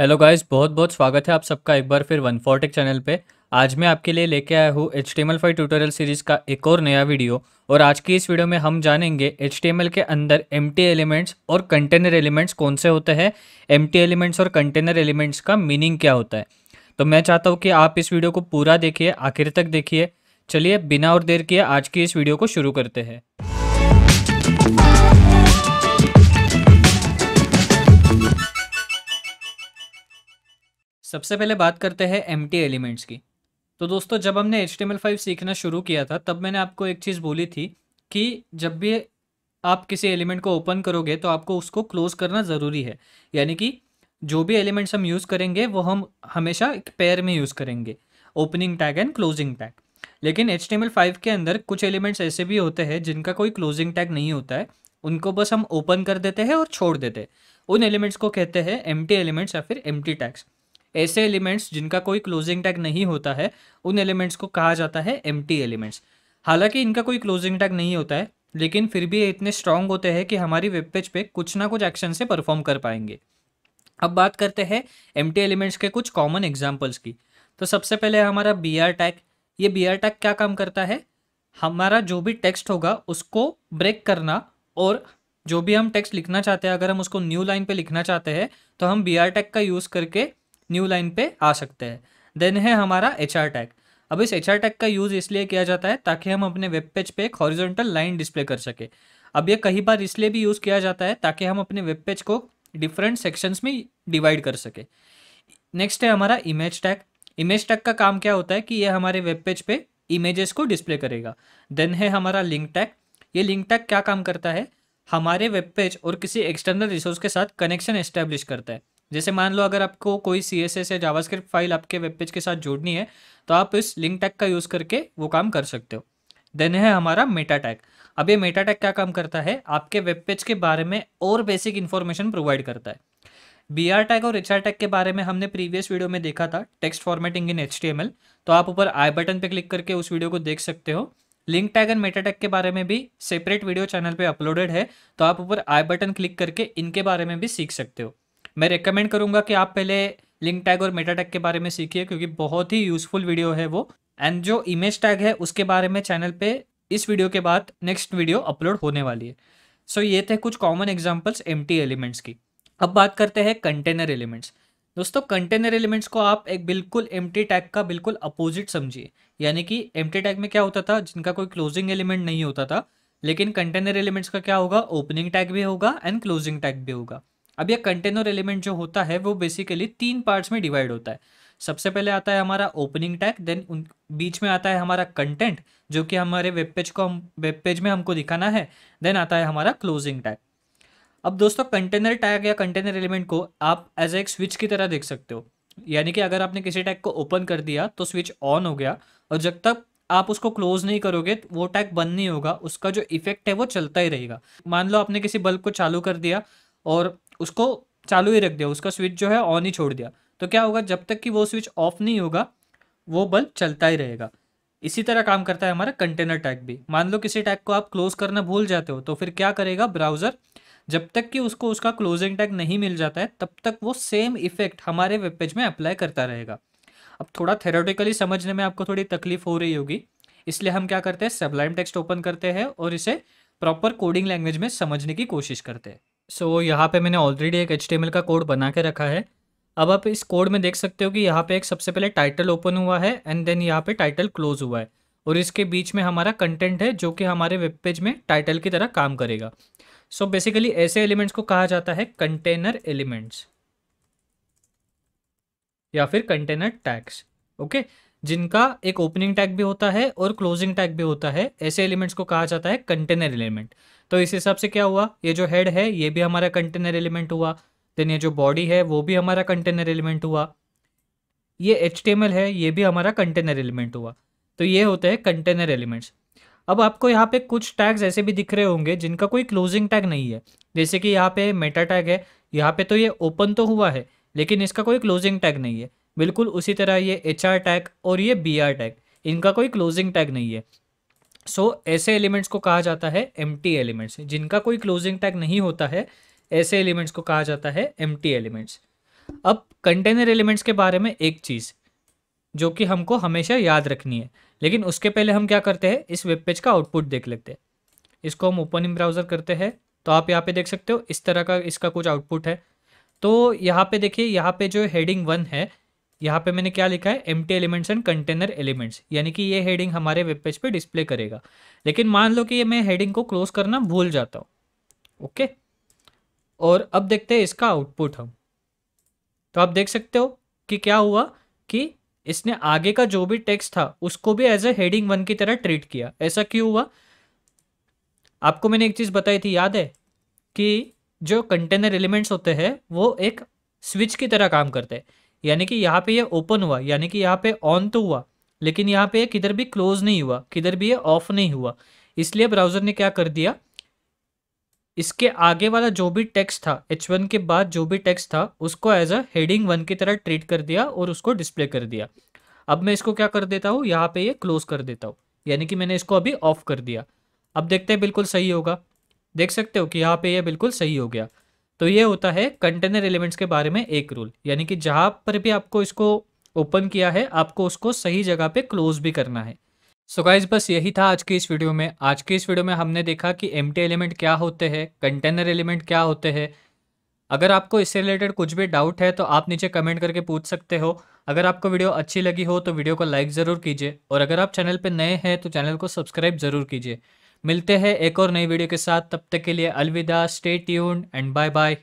hello guys बहुत बहुत स्वागत है आप सबका एक बार फिर वन फोर्टेक चैनल पे आज मैं आपके लिए लेके आया हूँ एच टी ट्यूटोरियल सीरीज़ का एक और नया वीडियो और आज की इस वीडियो में हम जानेंगे एच के अंदर एम एलिमेंट्स और कंटेनर एलिमेंट्स कौन से होते हैं एम एलिमेंट्स और कंटेनर एलिमेंट्स का मीनिंग क्या होता है तो मैं चाहता हूँ कि आप इस वीडियो को पूरा देखिए आखिर तक देखिए चलिए बिना और देर किए आज की इस वीडियो को शुरू करते हैं सबसे पहले बात करते हैं एम एलिमेंट्स की तो दोस्तों जब हमने एच सीखना शुरू किया था तब मैंने आपको एक चीज़ बोली थी कि जब भी आप किसी एलिमेंट को ओपन करोगे तो आपको उसको क्लोज करना ज़रूरी है यानी कि जो भी एलिमेंट्स हम यूज़ करेंगे वो हम हमेशा एक पेयर में यूज़ करेंगे opening tag and closing tag लेकिन एच टी के अंदर कुछ एलिमेंट्स ऐसे भी होते हैं जिनका कोई क्लोजिंग टैग नहीं होता है उनको बस हम ओपन कर देते हैं और छोड़ देते हैं उन एलिमेंट्स को कहते हैं एम एलिमेंट्स या फिर एम टैग्स ऐसे एलिमेंट्स जिनका कोई क्लोजिंग टैग नहीं होता है उन एलिमेंट्स को कहा जाता है एम एलिमेंट्स हालांकि इनका कोई क्लोजिंग टैग नहीं होता है लेकिन फिर भी ये इतने स्ट्रांग होते हैं कि हमारी वेब पेज पे कुछ ना कुछ एक्शन से परफॉर्म कर पाएंगे अब बात करते हैं एम एलिमेंट्स के कुछ कॉमन एग्जाम्पल्स की तो सबसे पहले हमारा बी आर टैग ये बी आर टैग क्या काम करता है हमारा जो भी टेक्स्ट होगा उसको ब्रेक करना और जो भी हम टेक्स्ट लिखना चाहते हैं अगर हम उसको न्यू लाइन पे लिखना चाहते हैं तो हम बी आर टैग का यूज़ करके न्यू लाइन पे आ सकते हैं देन है हमारा एच आर टैग अब इस एच आर टैग का यूज़ इसलिए किया जाता है ताकि हम अपने वेब पेज पे एक हॉरिजॉन्टल लाइन डिस्प्ले कर सके अब ये कई बार इसलिए भी यूज़ किया जाता है ताकि हम अपने वेब पेज को डिफरेंट सेक्शंस में डिवाइड कर सके नेक्स्ट है हमारा इमेज टैग इमेज टैग का काम क्या होता है कि ये हमारे वेब पेज पे इमेजेस को डिस्प्ले करेगा देन है हमारा लिंक टैग ये लिंक टैग क्या काम करता है हमारे वेब पेज और किसी एक्सटर्नल रिसोर्स के साथ कनेक्शन एस्टेब्लिश करता है जैसे मान लो अगर आपको कोई सी एस एस या जावास्क्रिप्ट फाइल आपके वेब पेज के साथ जोड़नी है तो आप इस लिंक टैग का यूज़ करके वो काम कर सकते हो देन है हमारा मेटा टैग अब ये मेटा टैग क्या काम करता है आपके वेब पेज के बारे में और बेसिक इन्फॉर्मेशन प्रोवाइड करता है बी आर टैग और एच आर टैग के बारे में हमने प्रीवियस वीडियो में देखा था text formatting in H T M L तो आप ऊपर आई बटन पर क्लिक करके उस वीडियो को देख सकते हो link tag and meta tag के बारे में भी सेपरेट वीडियो चैनल पे अपलोडेड है तो आप ऊपर आई बटन क्लिक करके इनके बारे में भी सीख सकते हो मैं रिकमेंड करूंगा कि आप पहले लिंक टैग और मेटा टैग के बारे में सीखिए क्योंकि बहुत ही यूजफुल वीडियो है वो एंड जो इमेज टैग है उसके बारे में चैनल पे इस वीडियो के बाद नेक्स्ट वीडियो अपलोड होने वाली है सो so, ये थे कुछ कॉमन एग्जाम्पल्स एम एलिमेंट्स की अब बात करते हैं कंटेनर एलिमेंट्स दोस्तों कंटेनर एलिमेंट्स को आप एक बिल्कुल एम टैग का बिल्कुल अपोजिट समझिए यानी कि एम टैग में क्या होता था जिनका कोई क्लोजिंग एलिमेंट नहीं होता था लेकिन कंटेनर एलिमेंट्स का क्या होगा ओपनिंग टैग भी होगा एंड क्लोजिंग टैग भी होगा अब यह कंटेनर एलिमेंट जो होता है वो बेसिकली तीन पार्ट्स में डिवाइड होता है सबसे पहले आता है हमारा ओपनिंग टैग देन उन बीच में आता है हमारा कंटेंट जो कि हमारे वेब पेज को हम वेब पेज में हमको दिखाना है देन आता है हमारा क्लोजिंग टैग अब दोस्तों कंटेनर टैग या कंटेनर एलिमेंट को आप एज एक स्विच की तरह देख सकते हो यानी कि अगर आपने किसी टैग को ओपन कर दिया तो स्विच ऑन हो गया और जब तक आप उसको क्लोज नहीं करोगे तो वो टैग बंद नहीं होगा उसका जो इफेक्ट है वो चलता ही रहेगा मान लो आपने किसी बल्ब को चालू कर दिया और उसको चालू ही रख दिया उसका स्विच जो है ऑन ही छोड़ दिया तो क्या होगा जब तक कि वो स्विच ऑफ नहीं होगा वो बल्ब चलता ही रहेगा इसी तरह काम करता है हमारा कंटेनर टैग भी मान लो किसी टैग को आप क्लोज करना भूल जाते हो तो फिर क्या करेगा ब्राउज़र जब तक कि उसको उसका क्लोजिंग टैग नहीं मिल जाता है तब तक वो सेम इफेक्ट हमारे वेब पेज में अप्लाई करता रहेगा अब थोड़ा थेरोटिकली समझने में आपको थोड़ी तकलीफ हो रही होगी इसलिए हम क्या करते हैं सबलाइम टेक्स्ट ओपन करते हैं और इसे प्रॉपर कोडिंग लैंग्वेज में समझने की कोशिश करते हैं सो so, यहाँ पे मैंने ऑलरेडी एक एच का कोड बना के रखा है अब आप इस कोड में देख सकते हो कि यहाँ पे एक सबसे पहले टाइटल ओपन हुआ है एंड देन यहाँ पे टाइटल क्लोज हुआ है और इसके बीच में हमारा कंटेंट है जो कि हमारे वेब पेज में टाइटल की तरह काम करेगा सो so बेसिकली ऐसे एलिमेंट्स को कहा जाता है कंटेनर एलिमेंट्स या फिर कंटेनर टैक्स ओके जिनका एक ओपनिंग टैग भी होता है और क्लोजिंग टैग भी होता है ऐसे एलिमेंट्स को कहा जाता है कंटेनर एलिमेंट तो इस हिसाब से क्या हुआ ये जो हेड है ये भी हमारा कंटेनर एलिमेंट हुआ देन ये जो बॉडी है वो भी हमारा कंटेनर एलिमेंट हुआ ये एच है ये भी हमारा कंटेनर एलिमेंट हुआ तो ये होते हैं कंटेनर एलिमेंट्स अब आपको यहाँ पे कुछ टैग्स ऐसे भी दिख रहे होंगे जिनका कोई क्लोजिंग टैग नहीं है जैसे कि यहाँ पे मेटा टैग है यहाँ पे तो ये ओपन तो हुआ है लेकिन इसका कोई क्लोजिंग टैग नहीं है बिल्कुल उसी तरह ये एच आर टैग और ये बी आर टैग इनका कोई क्लोजिंग टैग नहीं है सो so, ऐसे एलिमेंट्स को कहा जाता है एम एलिमेंट्स जिनका कोई क्लोजिंग टैग नहीं होता है ऐसे एलिमेंट्स को कहा जाता है एम एलिमेंट्स अब कंटेनर एलिमेंट्स के बारे में एक चीज़ जो कि हमको हमेशा याद रखनी है लेकिन उसके पहले हम क्या करते हैं इस वेब पेज का आउटपुट देख लेते हैं इसको हम ओपन इन ब्राउज़र करते हैं तो आप यहाँ पे देख सकते हो इस तरह का इसका कुछ आउटपुट है तो यहाँ पे देखिए यहाँ पे जो हेडिंग वन है यहाँ पे मैंने क्या लिखा है empty elements and container elements यानी कि ये हेडिंग हमारे वेब पेज पे डिस्प्ले करेगा लेकिन मान लो कि ये मैं हेडिंग को क्लोज करना भूल जाता हूँ ओके और अब देखते हैं इसका आउटपुट हम तो आप देख सकते हो कि क्या हुआ कि इसने आगे का जो भी टेक्स्ट था उसको भी एज ए हेडिंग वन की तरह ट्रीट किया ऐसा क्यों हुआ आपको मैंने एक चीज़ बताई थी याद है कि जो कंटेनर एलिमेंट्स होते हैं वो एक स्विच की तरह काम करते हैं यानी कि यहाँ पे ये ओपन हुआ यानी कि यहाँ पे ऑन तो हुआ लेकिन यहाँ पे किधर भी क्लोज नहीं हुआ किधर भी ये ऑफ नहीं हुआ इसलिए ब्राउज़र ने क्या कर दिया इसके आगे वाला जो भी टेक्स्ट था एच वन के बाद जो भी टेक्स्ट था उसको एज अ हेडिंग वन की तरह ट्रीट कर दिया और उसको डिस्प्ले कर दिया अब मैं इसको क्या कर देता हूँ यहाँ पे ये क्लोज कर देता हूँ यानी कि मैंने इसको अभी ऑफ कर दिया अब देखते हैं बिल्कुल सही होगा देख सकते हो कि यहाँ पे ये बिल्कुल सही हो गया तो ये होता है कंटेनर एलिमेंट्स के बारे में एक रूल यानी कि जहाँ पर भी आपको इसको ओपन किया है आपको उसको सही जगह पे क्लोज भी करना है सो so गाइज बस यही था आज की इस वीडियो में आज की इस वीडियो में हमने देखा कि एम एलिमेंट क्या होते हैं कंटेनर एलिमेंट क्या होते हैं अगर आपको इससे रिलेटेड कुछ भी डाउट है तो आप नीचे कमेंट करके पूछ सकते हो अगर आपको वीडियो अच्छी लगी हो तो वीडियो को लाइक ज़रूर कीजिए और अगर आप चैनल पर नए हैं तो चैनल को सब्सक्राइब ज़रूर कीजिए मिलते हैं एक और नई वीडियो के साथ तब तक के लिए अलविदा stay tune and bye bye